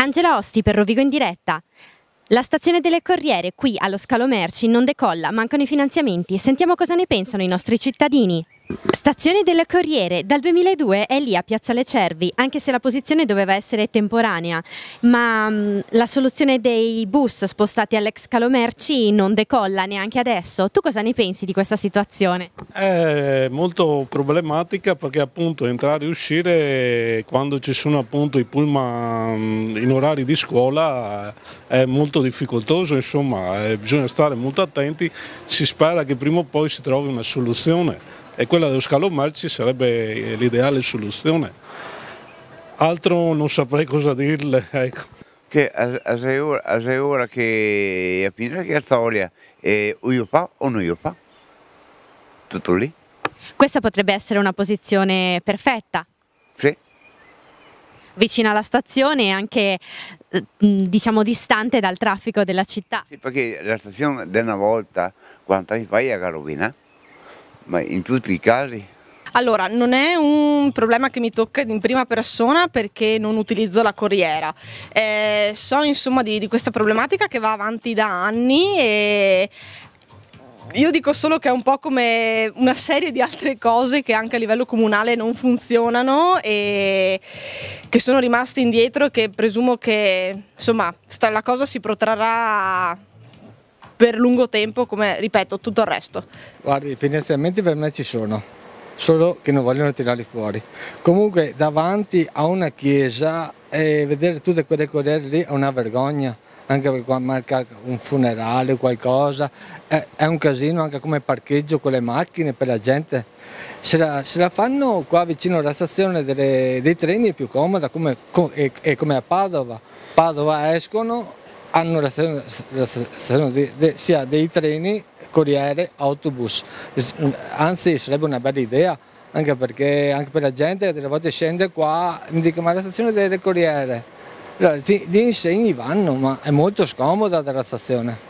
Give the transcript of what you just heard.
Angela Osti per Rovigo in diretta. La stazione delle Corriere qui allo Scalo Merci non decolla, mancano i finanziamenti. Sentiamo cosa ne pensano i nostri cittadini. Stazione del Corriere, dal 2002 è lì a Piazza Le Cervi, anche se la posizione doveva essere temporanea, ma mh, mm, la soluzione dei bus spostati all'ex Calomerci non decolla neanche adesso. Tu cosa ne pensi di questa situazione? È molto problematica perché appunto entrare e uscire quando ci sono appunto i pullman mm, in orari di scuola è molto difficoltoso, insomma eh, bisogna stare molto attenti, si spera che prima o poi si trovi una soluzione e quella dello scalo merci sarebbe eh, l'ideale soluzione. Altro non saprei cosa dirle. Ecco. Che a sei ora, a sei ora che a finire che storia, eh, io fa o non io fa? Tutto lì. Questa potrebbe essere una posizione perfetta. Sì. Vicina alla stazione e anche eh, diciamo distante dal traffico della città. Sì, perché la stazione da una volta, anni fa, fai a Garovina? Ma in tutti i casi? Allora, non è un problema che mi tocca in prima persona perché non utilizzo la corriera. Eh, so insomma di, di questa problematica che va avanti da anni e io dico solo che è un po' come una serie di altre cose che anche a livello comunale non funzionano e che sono rimaste indietro e che presumo che insomma la cosa si protrarrà per lungo tempo come ripeto tutto il resto. Guardi, i finanziamenti per me ci sono, solo che non vogliono tirarli fuori. Comunque davanti a una chiesa e vedere tutte quelle corriere lì è una vergogna anche perché qua manca un funerale o qualcosa, è, è, un casino anche come parcheggio con le macchine per la gente. Se la, se la fanno qua vicino alla stazione delle, dei treni è più comoda come, com, e, e come a Padova. Padova escono, hanno la stazione, la stazione de, de, sia dei treni, corriere, autobus, anzi sarebbe una bella idea anche perché anche per la gente delle volte scende qua e mi dico ma la stazione delle corriere, allora, gli insegni vanno ma è molto scomoda dalla stazione.